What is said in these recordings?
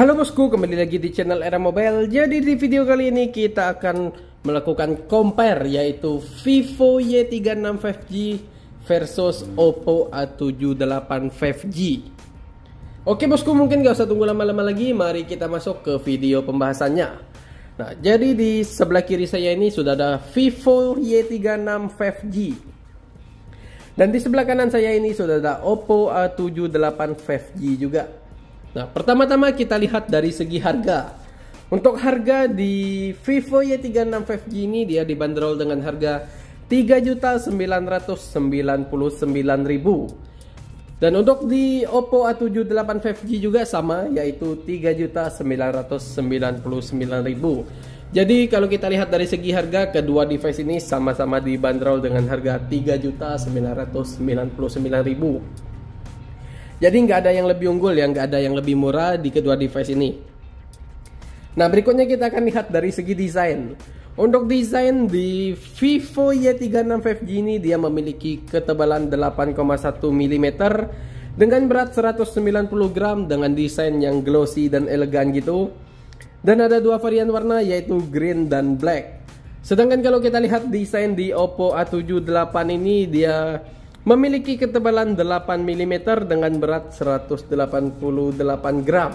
Halo bosku, kembali lagi di channel Era Mobile. Jadi di video kali ini kita akan melakukan compare yaitu Vivo Y36 5G versus Oppo A78 5G. Oke bosku, mungkin gak usah tunggu lama-lama lagi, mari kita masuk ke video pembahasannya. Nah, jadi di sebelah kiri saya ini sudah ada Vivo Y36 5G. Dan di sebelah kanan saya ini sudah ada Oppo A78 5G juga. Nah, pertama-tama kita lihat dari segi harga. Untuk harga di Vivo Y36 5G ini dia dibanderol dengan harga 3.999.000. Dan untuk di Oppo A78 5G juga sama yaitu 3.999.000. Jadi kalau kita lihat dari segi harga kedua device ini sama-sama dibanderol dengan harga 3.999.000. Jadi nggak ada yang lebih unggul ya, nggak ada yang lebih murah di kedua device ini. Nah berikutnya kita akan lihat dari segi desain. Untuk desain di Vivo Y36 5G ini dia memiliki ketebalan 8,1 mm dengan berat 190 gram dengan desain yang glossy dan elegan gitu. Dan ada dua varian warna yaitu green dan black. Sedangkan kalau kita lihat desain di Oppo A78 ini dia Memiliki ketebalan 8 mm dengan berat 188 gram.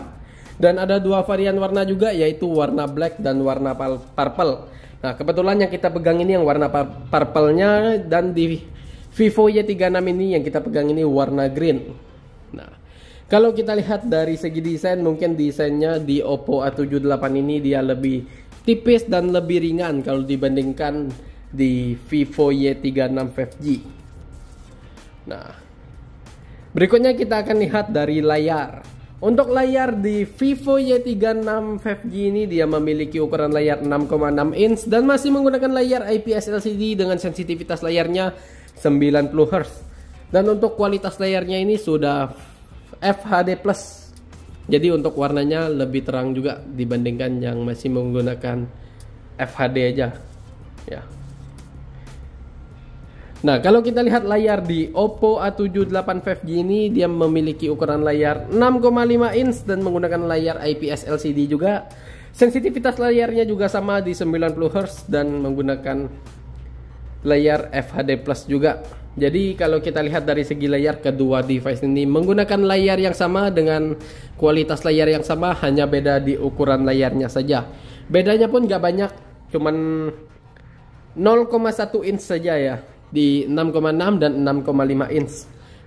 Dan ada dua varian warna juga yaitu warna black dan warna purple. Nah, kebetulan yang kita pegang ini yang warna purple-nya dan di Vivo Y36 ini yang kita pegang ini warna green. Nah, kalau kita lihat dari segi desain mungkin desainnya di Oppo A78 ini dia lebih tipis dan lebih ringan kalau dibandingkan di Vivo Y36 5G. Nah, berikutnya kita akan lihat dari layar. Untuk layar di Vivo Y36 5G ini dia memiliki ukuran layar 6,6 inch dan masih menggunakan layar IPS LCD dengan sensitivitas layarnya 90 Hz. Dan untuk kualitas layarnya ini sudah FHD+. Jadi untuk warnanya lebih terang juga dibandingkan yang masih menggunakan FHD aja. Ya. Nah, kalau kita lihat layar di Oppo A78 5G ini dia memiliki ukuran layar 6,5 inch dan menggunakan layar IPS LCD juga. Sensitivitas layarnya juga sama di 90 Hz dan menggunakan layar FHD Plus juga. Jadi kalau kita lihat dari segi layar kedua device ini menggunakan layar yang sama dengan kualitas layar yang sama hanya beda di ukuran layarnya saja. Bedanya pun gak banyak, cuman 0,1 inch saja ya di 6,6 dan 6,5 inch.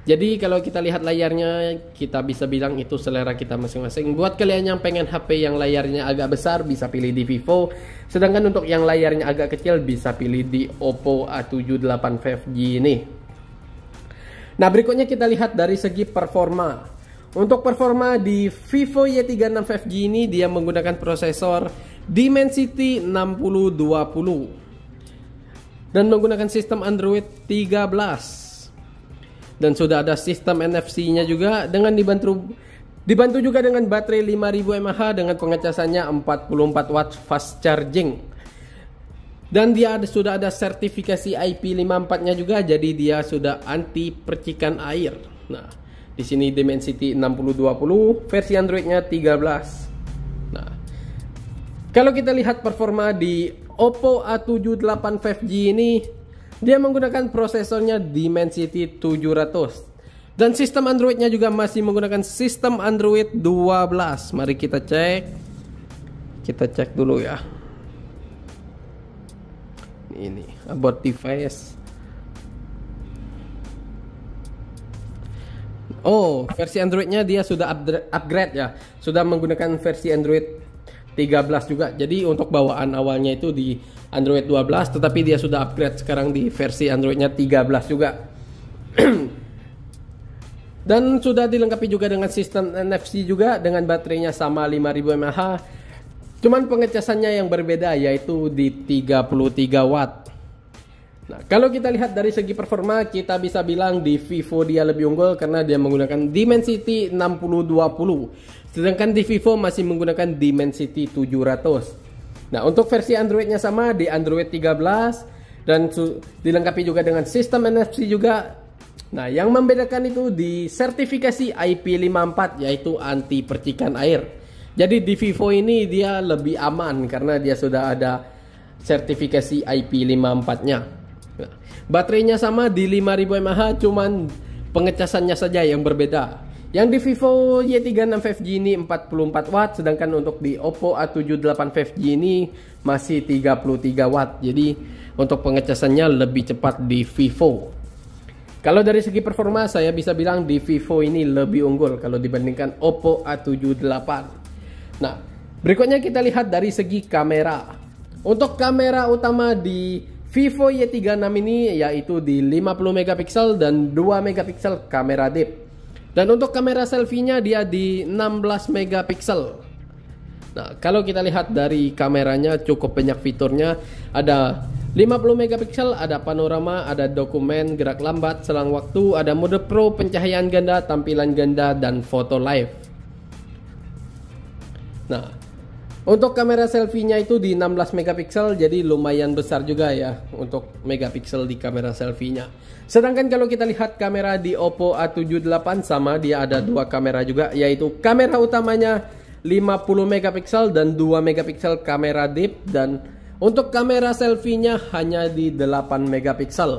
Jadi kalau kita lihat layarnya, kita bisa bilang itu selera kita masing-masing. Buat kalian yang pengen HP yang layarnya agak besar, bisa pilih di Vivo. Sedangkan untuk yang layarnya agak kecil, bisa pilih di Oppo A78 5G ini. Nah, berikutnya kita lihat dari segi performa. Untuk performa di Vivo Y36 5G ini, dia menggunakan prosesor Dimensity 6020 dan menggunakan sistem Android 13 dan sudah ada sistem NFC-nya juga dengan dibantu dibantu juga dengan baterai 5000 mAh dengan pengecasannya 44 watt fast charging dan dia ada, sudah ada sertifikasi IP54 nya juga jadi dia sudah anti percikan air nah di sini Dimensity 6020 versi Android nya 13 nah kalau kita lihat performa di Oppo A78 5G ini dia menggunakan prosesornya Dimensity 700 dan sistem Androidnya juga masih menggunakan sistem Android 12. Mari kita cek. Kita cek dulu ya. Ini about device. Oh, versi Androidnya dia sudah upgrade ya, sudah menggunakan versi Android 13 juga. Jadi untuk bawaan awalnya itu di Android 12 tetapi dia sudah upgrade sekarang di versi Androidnya 13 juga. Dan sudah dilengkapi juga dengan sistem NFC juga dengan baterainya sama 5000 mAh. Cuman pengecasannya yang berbeda yaitu di 33 watt. Nah, kalau kita lihat dari segi performa, kita bisa bilang di Vivo dia lebih unggul karena dia menggunakan Dimensity 6020 Sedangkan di Vivo masih menggunakan Dimensity 700. Nah, untuk versi Androidnya sama di Android 13 dan dilengkapi juga dengan sistem NFC juga. Nah, yang membedakan itu di sertifikasi IP54 yaitu anti percikan air. Jadi di Vivo ini dia lebih aman karena dia sudah ada sertifikasi IP54-nya. Baterainya sama di 5000 mAh cuman pengecasannya saja yang berbeda. Yang di Vivo Y36 5G ini 44 watt, sedangkan untuk di Oppo A78 5G ini masih 33 watt. Jadi untuk pengecasannya lebih cepat di Vivo. Kalau dari segi performa saya bisa bilang di Vivo ini lebih unggul kalau dibandingkan Oppo A78. Nah, berikutnya kita lihat dari segi kamera. Untuk kamera utama di Vivo Y36 ini yaitu di 50 megapiksel dan 2 megapiksel kamera depth. Dan untuk kamera selfie-nya dia di 16 megapiksel. Nah, kalau kita lihat dari kameranya cukup banyak fiturnya, ada 50 megapiksel, ada panorama, ada dokumen gerak lambat, selang waktu, ada mode pro, pencahayaan ganda, tampilan ganda dan foto live. Nah, untuk kamera selfie-nya itu di 16 megapiksel jadi lumayan besar juga ya untuk megapiksel di kamera selfie-nya. Sedangkan kalau kita lihat kamera di Oppo A78 sama dia ada dua kamera juga yaitu kamera utamanya 50 megapiksel dan 2 megapiksel kamera deep dan untuk kamera selfie-nya hanya di 8 megapiksel.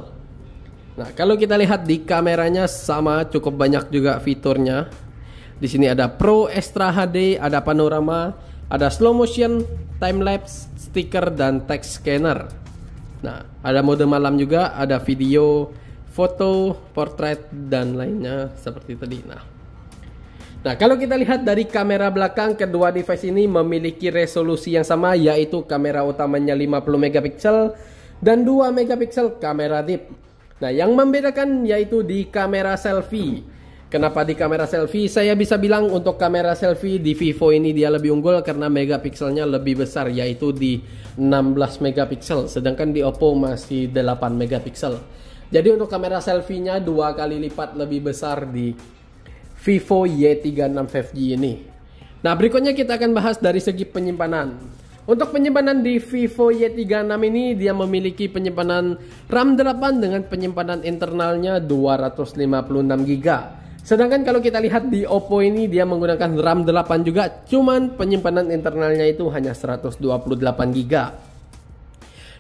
Nah, kalau kita lihat di kameranya sama cukup banyak juga fiturnya. Di sini ada Pro Extra HD, ada panorama, ada slow motion, time lapse, stiker dan text scanner. Nah, ada mode malam juga, ada video, foto, portrait dan lainnya seperti tadi. Nah, Nah, kalau kita lihat dari kamera belakang, kedua device ini memiliki resolusi yang sama, yaitu kamera utamanya 50 megapiksel dan 2 megapiksel kamera deep. Nah, yang membedakan yaitu di kamera selfie. Kenapa di kamera selfie? Saya bisa bilang untuk kamera selfie di Vivo ini dia lebih unggul karena megapikselnya lebih besar yaitu di 16 megapiksel sedangkan di Oppo masih 8 megapiksel. Jadi untuk kamera selfie-nya dua kali lipat lebih besar di Vivo Y36 5G ini. Nah, berikutnya kita akan bahas dari segi penyimpanan. Untuk penyimpanan di Vivo Y36 ini dia memiliki penyimpanan RAM 8 dengan penyimpanan internalnya 256 GB. Sedangkan kalau kita lihat di Oppo ini dia menggunakan RAM 8 juga, cuman penyimpanan internalnya itu hanya 128GB.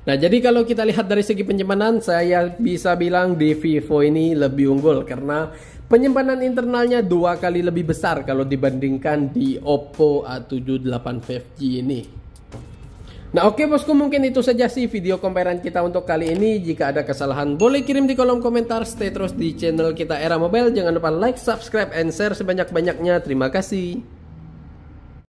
Nah, jadi kalau kita lihat dari segi penyimpanan, saya bisa bilang di Vivo ini lebih unggul karena penyimpanan internalnya dua kali lebih besar kalau dibandingkan di Oppo A78 5G ini. Nah oke okay, bosku mungkin itu saja sih video comparean kita untuk kali ini Jika ada kesalahan boleh kirim di kolom komentar Stay terus di channel kita Era Mobile Jangan lupa like, subscribe, and share sebanyak-banyaknya Terima kasih